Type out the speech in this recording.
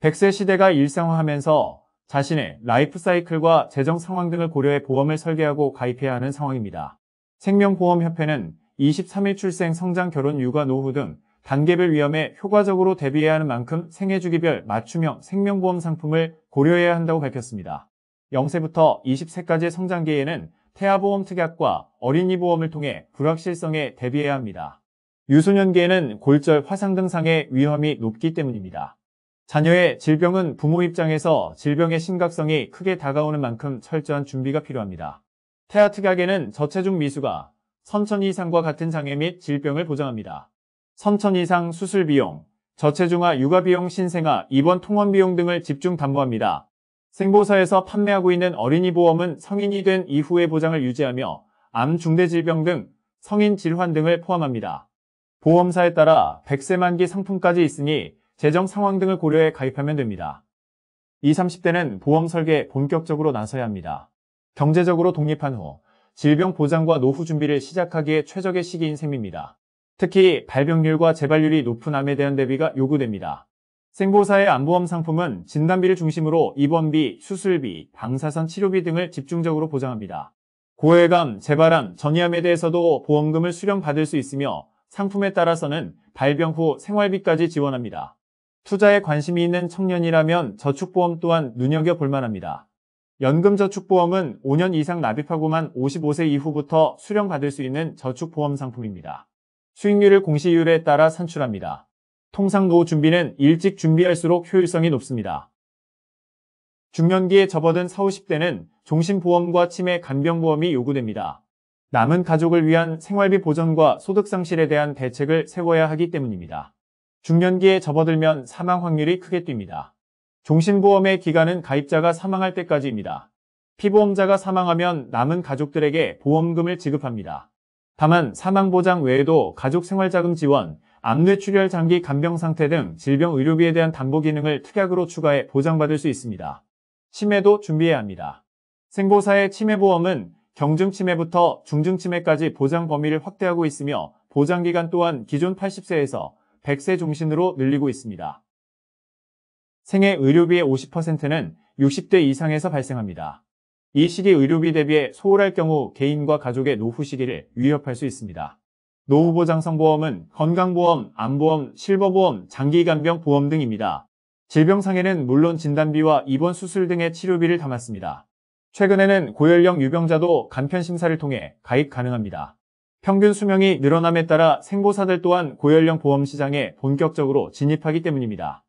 100세 시대가 일상화하면서 자신의 라이프 사이클과 재정 상황 등을 고려해 보험을 설계하고 가입해야 하는 상황입니다. 생명보험협회는 23일 출생, 성장, 결혼, 육아, 노후 등 단계별 위험에 효과적으로 대비해야 하는 만큼 생애주기별 맞춤형 생명보험 상품을 고려해야 한다고 밝혔습니다. 0세부터 20세까지의 성장기에는 태아보험 특약과 어린이보험을 통해 불확실성에 대비해야 합니다. 유소년기에는 골절, 화상 등상의 위험이 높기 때문입니다. 자녀의 질병은 부모 입장에서 질병의 심각성이 크게 다가오는 만큼 철저한 준비가 필요합니다. 태아 특약에는 저체중 미수가 선천 이상과 같은 장애 및 질병을 보장합니다. 선천 이상 수술 비용, 저체중아 육아 비용, 신생아 입원 통원 비용 등을 집중 담보합니다. 생보사에서 판매하고 있는 어린이 보험은 성인이 된 이후의 보장을 유지하며 암 중대 질병 등 성인 질환 등을 포함합니다. 보험사에 따라 100세 만기 상품까지 있으니 재정 상황 등을 고려해 가입하면 됩니다. 20, 30대는 보험 설계에 본격적으로 나서야 합니다. 경제적으로 독립한 후 질병 보장과 노후 준비를 시작하기에 최적의 시기인 셈입니다. 특히 발병률과 재발률이 높은 암에 대한 대비가 요구됩니다. 생보사의 암보험 상품은 진단비를 중심으로 입원비, 수술비, 방사선 치료비 등을 집중적으로 보장합니다. 고혈감, 재발암, 전이암에 대해서도 보험금을 수령받을 수 있으며 상품에 따라서는 발병 후 생활비까지 지원합니다. 투자에 관심이 있는 청년이라면 저축보험 또한 눈여겨볼 만합니다. 연금저축보험은 5년 이상 납입하고만 55세 이후부터 수령받을 수 있는 저축보험 상품입니다. 수익률을 공시율에 따라 산출합니다. 통상 노후 준비는 일찍 준비할수록 효율성이 높습니다. 중년기에 접어든 40, 50대는 종신보험과 치매 간병보험이 요구됩니다. 남은 가족을 위한 생활비 보전과 소득상실에 대한 대책을 세워야 하기 때문입니다. 중년기에 접어들면 사망 확률이 크게 뜁니다. 종신보험의 기간은 가입자가 사망할 때까지입니다. 피보험자가 사망하면 남은 가족들에게 보험금을 지급합니다. 다만 사망보장 외에도 가족생활자금 지원, 암뇌출혈 장기 간병 상태 등 질병 의료비에 대한 담보 기능을 특약으로 추가해 보장받을 수 있습니다. 치매도 준비해야 합니다. 생보사의 치매보험은 경증치매부터 중증치매까지 보장 범위를 확대하고 있으며 보장기간 또한 기존 80세에서 1 0 0세 중심으로 늘리고 있습니다. 생애 의료비의 50%는 60대 이상에서 발생합니다. 이 시기 의료비 대비에 소홀할 경우 개인과 가족의 노후 시기를 위협할 수 있습니다. 노후보장성보험은 건강보험, 암보험, 실버보험, 장기간병 보험 등입니다. 질병상에는 물론 진단비와 입원 수술 등의 치료비를 담았습니다. 최근에는 고연령 유병자도 간편심사를 통해 가입 가능합니다. 평균 수명이 늘어남에 따라 생보사들 또한 고연령 보험 시장에 본격적으로 진입하기 때문입니다.